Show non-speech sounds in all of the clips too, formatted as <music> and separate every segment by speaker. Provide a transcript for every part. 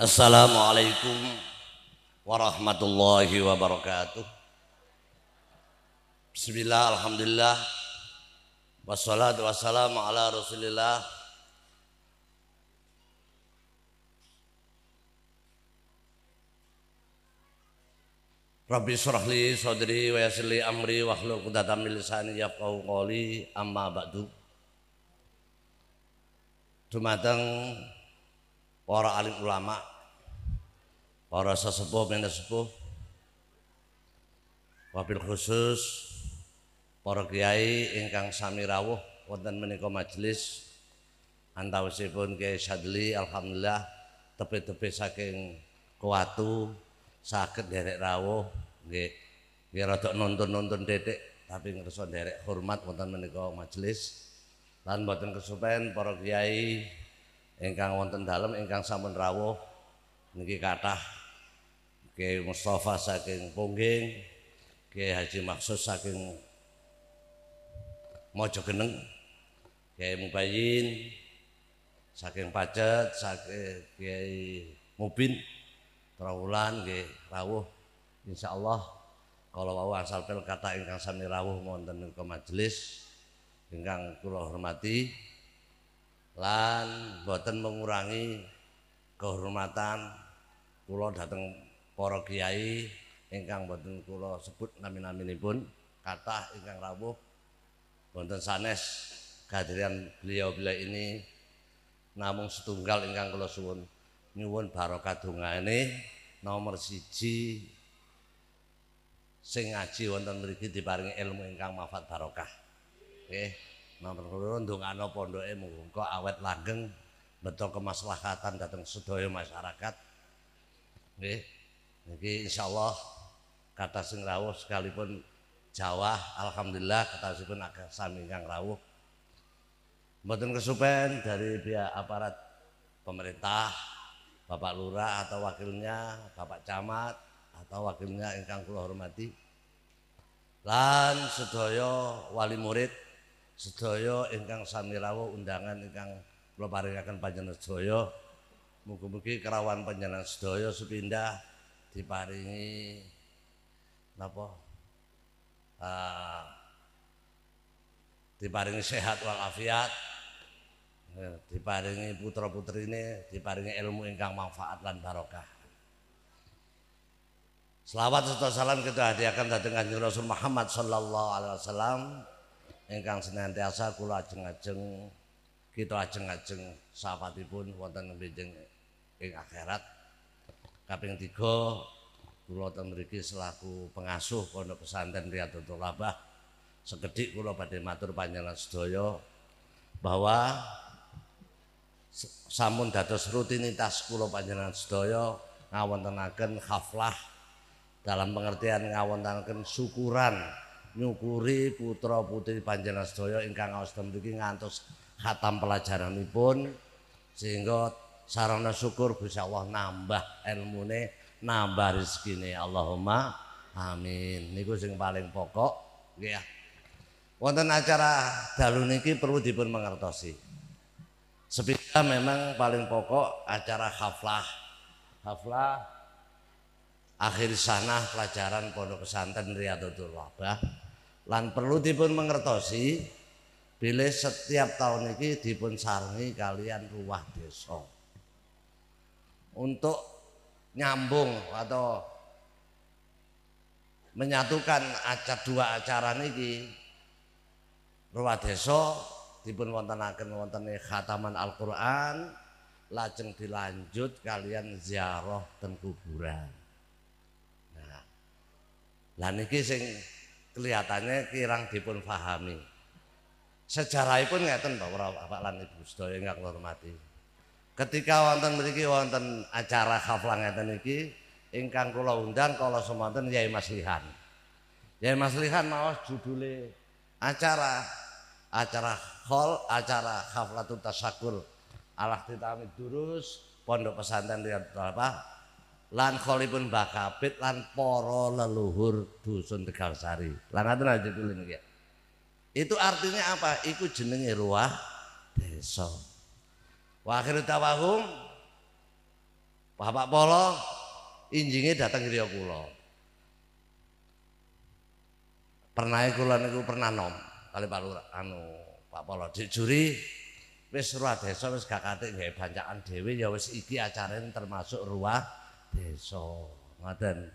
Speaker 1: Assalamualaikum warahmatullahi wabarakatuh. Bismillah, alhamdulillah. Wassalatu wassalamu ala rasulillah. Rabbi surah li sadri wa yassir amri wa hlul 'uqdatam min lisani yafqahu qawli amma ba'du. Dumateng para alim ulama, para sesepuh dan sesepuh, wabil khusus, para kiai ingkang sami rawuh wonten menika majelis antawisipun Kiai Sadli alhamdulillah tepi-tepi saking kuatu sakit derek rawuh nggih nggih rada nonton-nonton detik tapi ngerasa derek hormat wonten menika majelis lan boten kesupen para kiai ingkang wonten dalem ingkang sampun rawuh niki kathah ke Mustafa saking Pongging ke Haji Maksud saking Mojogeneng Kiai Mubayin saking Pacet saking Kiai Mubin Trawulan nggih rawuh insyaallah kalau wau asal pel kata ingkang sami rawuh wonten ing majelis ingkang kula hormati lan boten mengurangi kehormatan kula dateng para kiai ingkang boten kula sebut nami-naminipun kathah ingkang rawuh wonten sanes kehadiran beliau-beliau ini namung setunggal ingkang kula suwun nyuwun barokah dongane nomor siji sing aji wonten mriki diparingi ilmu ingkang manfaat barokah nggih Nomor loro ndongakno pondoke muga awet langgeng beto kemaslahatan datang sedoyo masyarakat. Nggih. insya Allah kata sing rawuh sekalipun Jawa alhamdulillah kata sipun agak sami kang rawuh. Mboten kesupen dari pihak aparat pemerintah, Bapak Lurah atau wakilnya, Bapak Camat atau wakilnya ingkang kula hormati. Lan sedoyo wali murid sedaya ingkang sami rawuh undangan ingkang kula paringaken panjenengan sedaya mugi-mugi kerawan panjenengan sedaya sepindah diparingi napa uh, diparingi sehat walafiat ya, diparingi putra putrine diparingi ilmu ingkang manfaat lan barokah Selawat serta salam kita hadiahkan datang Nabi Rasul Muhammad sallallahu alaihi wasallam ingkang senantiasa kula ajeng-ajeng kita ajeng-ajeng sahabatipun wonten benjing ing akhirat kaping tiga kula temeriki selaku pengasuh pondok pesantren Riyadhatul Labah segedik kula badhe matur panjenengan sedaya bahwa samun dados rutinitas kula panjenengan sedaya ngawontenaken khaflah dalam pengertian ngawontenaken syukuran nyukuri putra putri panjenengan sedaya ingkang ngastem mriki ngantos khatam pelajaranipun sehingga sarana syukur Gusti Allah nambah ilmune nambah rezekine Allahumma amin niku sing paling pokok nggih wonten acara dalu niki perlu dipun mengertosi sepeda memang paling pokok acara haflah haflah akhir sana pelajaran pondok pesantren Riyadhatul Wabah Lan perlu dipun mengertosi bila setiap tahun ini dipun sarangi kalian ruah desa. Untuk nyambung atau menyatukan acara dua acara niki ruah desa dipun wontenaken wontene khataman Al-Qur'an lajeng dilanjut kalian ziarah dan kuburan. Nah, lan niki sing kelihatannya kirang dipun fahami sejarah pun ngeten bahwa bapak lan ibu sedaya enggak menghormati ketika wonten mriki wonten acara kaflah ngeten iki ingkang kula undang kala semanten Yai Mas Lihan Yai Mas Lihan mawas judule acara acara hall acara kaflah tuntas syakur Allah ditamit durus pondok pesantren lihat apa lan kholipun Mbah Kabit lan para leluhur dusun Tegal Sari. Lan ngaten aja dulu niki. Itu artinya apa? Iku jenenge ruah desa. Wa akhiru tawahum Bapak Polo injinge datang ke kula. Pernah kula niku pernah nom kali Pak Lurah anu Pak Polo Juri, wis ruah desa wis gak kate gawe bancakan dhewe ya wis iki acarane termasuk ruah desa ngaten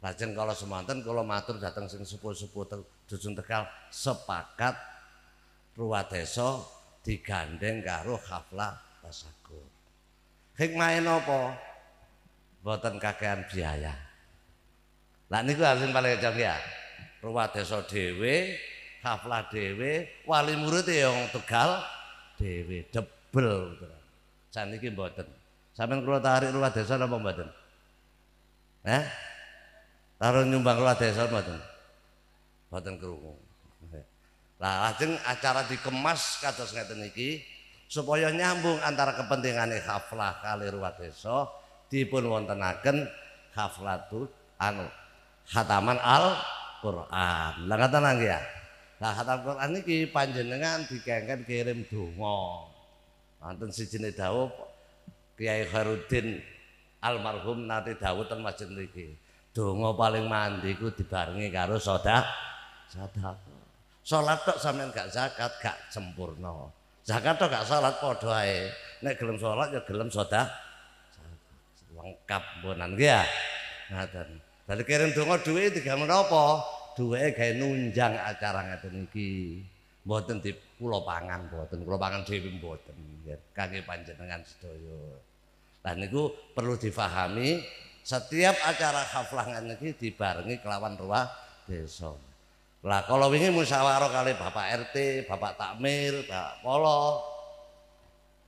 Speaker 1: lajeng kalau semanten kalau matur datang sing sepuh-sepuh dusun tegal sepakat ruwah desa digandeng karo khaflah tasagur hikmahe napa boten kakean biaya lah niku asin paling cocok ya ruwah desa dhewe khaflah dhewe wali murid yang e tegal dhewe debel jan iki mboten sampean kula tarik ruwah desa napa mboten Hah? Larun nyumbang kula desa mboten. Mboten krungu. Lah lajeng acara dikemas kados ngeten iki supaya nyambung antara kepentingane haflah kali ruwat desa dipun wontenaken haflatul anu khataman al Quran. Lah ngaten nggih ya. Lah khatam Quran iki panjenengan dikengken kirim donga. Wonten sijine dawuh Kiai harudin almarhum nate dawuh teng masjid niki. Donga paling mandi dibarengi karo sedekah. Sedekah. Salat tok sampean gak zakat gak sempurna. Zakat tok gak salat padha ae. Nek gelem salat ya gelem sedekah. Lengkap bonan ge ya. Ngaten. Dadi kirim donga dhuwit tiga menapa? Dhuwit gawe nunjang acara ngaten iki. Mboten di pulau pangan mboten, pulau pangan dhewe mboten. Kangge panjenengan sedaya. Dan niku perlu difahami setiap acara haflah niki dibarengi kelawan ruah desa. Lah kalau wingi musyawarah kali Bapak RT, Bapak Takmir, Pak Polo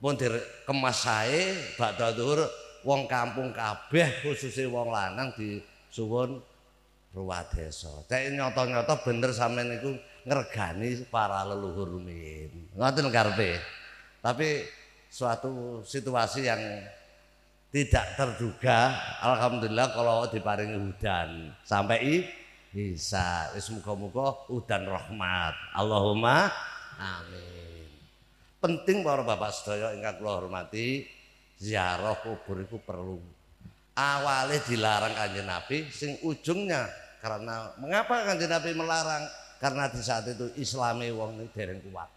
Speaker 1: pun dikemas sae badha dhuwur wong kampung kabeh khususnya wong lanang di suwon ruah desa. Cek nyoto-nyoto bener sampean niku ngergani para leluhur rumiyin. Ngoten karepe. Tapi suatu situasi yang tidak terduga alhamdulillah kalau diparingi hudan sampai bisa wis muga-muga rahmat Allahumma amin penting para bapak sedaya ingkang kula hormati ziarah kubur itu perlu awalnya dilarang kanjeng Nabi sing ujungnya karena mengapa kanjeng Nabi melarang karena di saat itu islami wong ini dereng kuat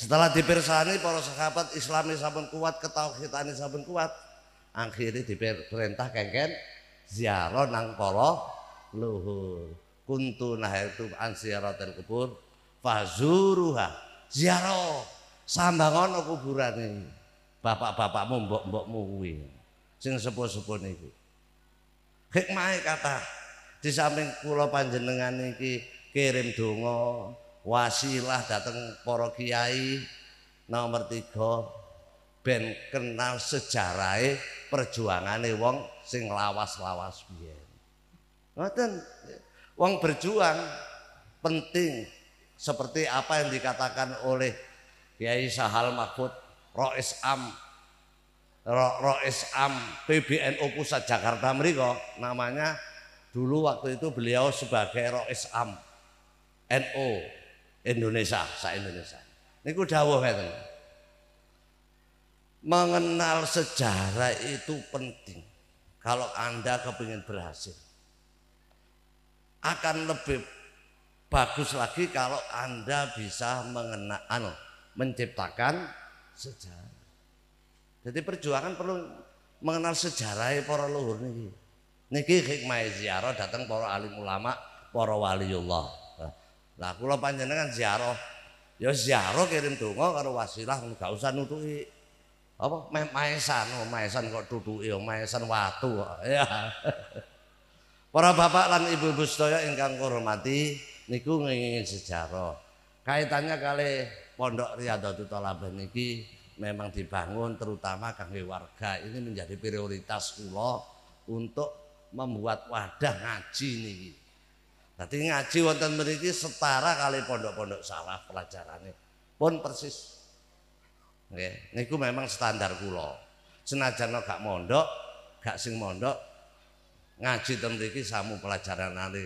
Speaker 1: setelah dipersani para sahabat islami sabun kuat ketauhidane sabun kuat akhirnya diperintah kengken ziarah nang para luhur Kuntunah itu an ziaratil kubur fazuruha ziarah sambangono kuburan ini bapak-bapakmu mbok-mbokmu kuwi sing sepuh-sepuh niku hikmahe kata di samping kula panjenengan iki kirim donga wasilah dateng para kiai nomor 3 ben kenal sejarah perjuangane wong sing lawas-lawas biyen. Ngoten. Wong berjuang penting seperti apa yang dikatakan oleh Kiai Sahal Mahfud Rois Am Rois Am PBNU Pusat Jakarta Meriko namanya dulu waktu itu beliau sebagai Rois Am NO Indonesia sa Indonesia niku dawuh ngeten Mengenal sejarah itu penting kalau Anda kepingin berhasil. Akan lebih bagus lagi kalau Anda bisa mengenal, menciptakan sejarah. Jadi perjuangan perlu mengenal sejarah ya para luhur niki. Niki hikmah ziarah datang para alim ulama, para waliullah. Nah, kula panjenengan ziarah, ya ziarah kirim donga karo wasilah gak usah nutuki apa maesan oh, maesan kok duduke oh, maesan watu <laughs> ya para bapak lan ibu-ibu sedaya ingkang kuhormati niku ngingin sejarah kaitannya kali pondok riyadhatut thalabah niki memang dibangun terutama kangge warga ini menjadi prioritas kula untuk membuat wadah ngaji niki Tadi ngaji wonten mriki setara kali pondok-pondok salah pelajarannya pun persis Okay. Niku memang standar kula. Senajan gak mondok, gak sing mondok ngaji teng mriki samu pelajaran nanti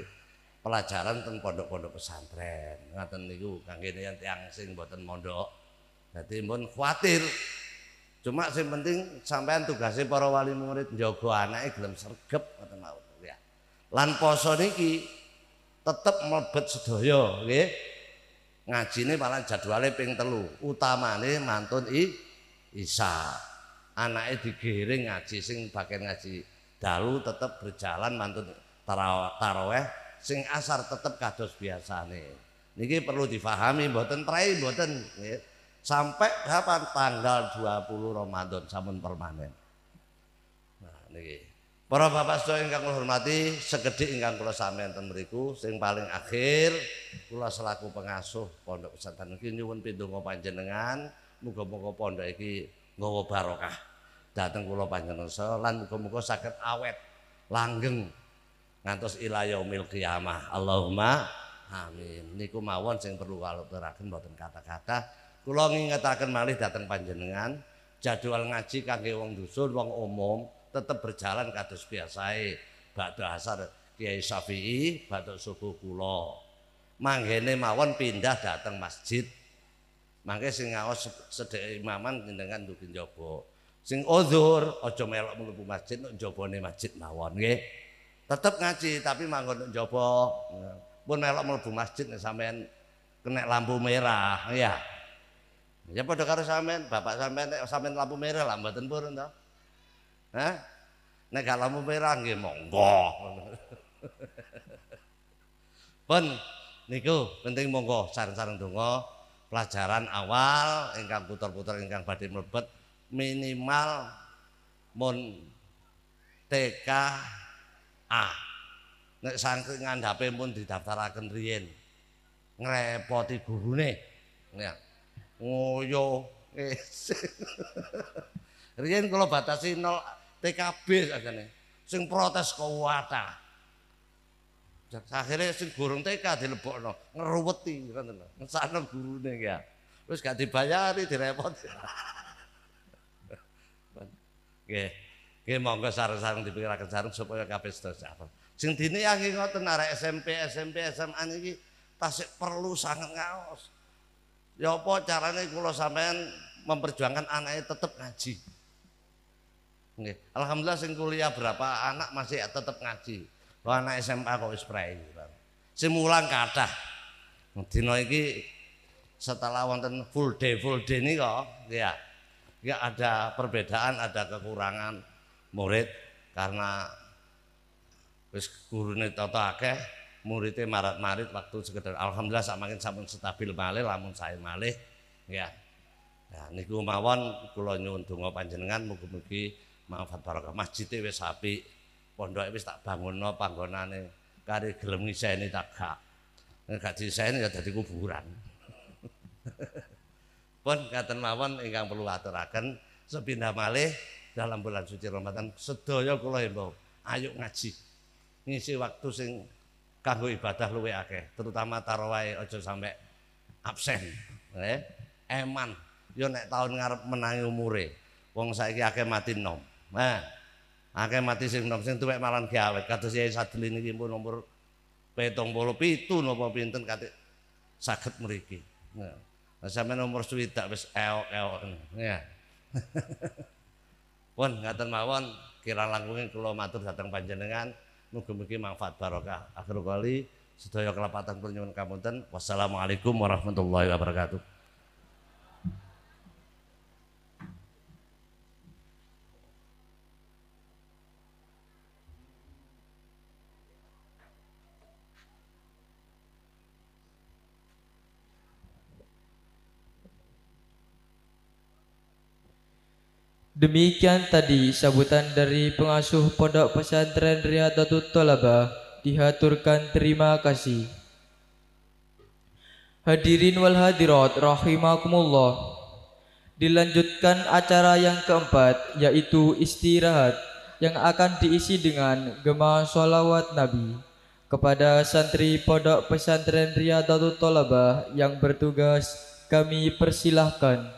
Speaker 1: pelajaran teng pondok-pondok pesantren. Ngaten niku kangge yang tiyang sing boten mondok. Dadi mun khawatir Cuma sing penting sampean tugasnya para wali murid njogo anake gelem sergep ngoten mawon ya. Lan poso niki tetep mlebet sedaya nggih. ngajine malah jadwale ping telu utamane mantun i isa anake digiring ngaji sing bakal ngaji dalu tetep berjalan mantun tarawih. sing asar tetep kados biasane niki perlu difahami mboten prai mboten sampai kapan tanggal 20 Ramadan sampun permanen nah niki Para bapak bapak ingkang kula hormati, segedhik ingkang kula sampeyan ten mriku sing paling akhir kula selaku pengasuh pondok pesantren iki nyuwun pitutur panjenengan, muga-muga pondok iki nggawa barokah dhateng kula panjenengan lan muga-muga saged awet langgeng ngantos ilayaumil qiyamah. Allahumma amin. Niku mawon sing perlu kula aturaken mboten kata-kata. Kula ngingetaken malih dhateng panjenengan jadwal ngaji kangge wong dusun, wong umum. tetap berjalan kados biasa Ba'da Asar Kiai Syafi'i Ba'da Subuh Kulo Manggene mawon pindah datang masjid Mangke sing ngaos sedek imaman jenengan tuh njaba. Sing uzur aja melok mlebu masjid nek jabane masjid mawon nggih. Tetep ngaji tapi manggon nek njaba. Pun melok mlebu masjid nek sampean kena lampu merah ya. Ya padha karo sampean, bapak sampean nek sampean lampu merah lah mboten purun to. Hah? Nek gak lampu merah nggih monggo. <laughs> Pun niku penting monggo sareng-sareng donga pelajaran awal ingkang putar-putar ingkang badhe mlebet minimal mun TK A. Nek sangke ngandhape pun didaftaraken riyen. Ngrepoti gurune. Ya. Ngoyo. <laughs> Riyen kula batasi 0 TKB sakjane sing protes kuwata. Akhirnya sing gurung TK dilebokno, ngeruweti ngoten lho. Ngesakno gurune ya. Wis gak dibayari direpot. Nggih. Nggih monggo sareng-sareng dipikirakan sareng supaya kabeh sedaya apal. Sing dini iki ngoten arek SMP, SMP, SMA iki tasik perlu sangat ngaos. Ya apa carane kula sampean memperjuangkan anaknya tetap ngaji. Nggih. Alhamdulillah sing kuliah berapa anak masih tetap ngaji. Lo anak SMA kok wis prei. Sing mulang kathah. Dina iki setelah wonten full day full day kok ya. Ya ada perbedaan, ada kekurangan murid karena wis gurune tata akeh, muridnya marat-marit waktu sekedar alhamdulillah semakin makin sampun stabil malih lamun saya malih ya. Nah niku mawon kula nyuwun donga panjenengan mugi-mugi manfaat barokah. Masjid wis apik, pondoke wis tak bangunno panggonane. Kare gelem ngiseni tak gak. Nek gak diseni ya dadi kuburan. <laughs> Pun katen mawon ingkang perlu aturaken sepindah malih dalam bulan suci Ramadan sedaya kula himbau ayo ngaji. Ngisi waktu sing kanggo ibadah luwe akeh, terutama tarawih aja sampai absen. Eh, eman yo nek tahun ngarep menangi umure. Wong saiki akeh mati nom. Nah, eh, akeh mati sing nom sing tuwek malan gawe. Kados Yai Sadlin iki pun umur 77 napa pinten kate saged mriki. Nah, sampeyan umur suwidak wis eok-eok. Ya. <laughs> Pun ngaten mawon kira langkungin kula matur dhateng panjenengan mugi-mugi manfaat barokah. Akhir kali sedaya kelepatan kula nyuwun kamunten. Wassalamualaikum warahmatullahi wabarakatuh. Demikian tadi sambutan dari pengasuh Pondok Pesantren Riyadatul Tolaba. Dihaturkan terima kasih. Hadirin wal hadirat rahimakumullah. Dilanjutkan acara yang keempat yaitu istirahat yang akan diisi dengan gema sholawat Nabi kepada santri Pondok Pesantren Riyadatul Tolaba yang bertugas kami persilahkan.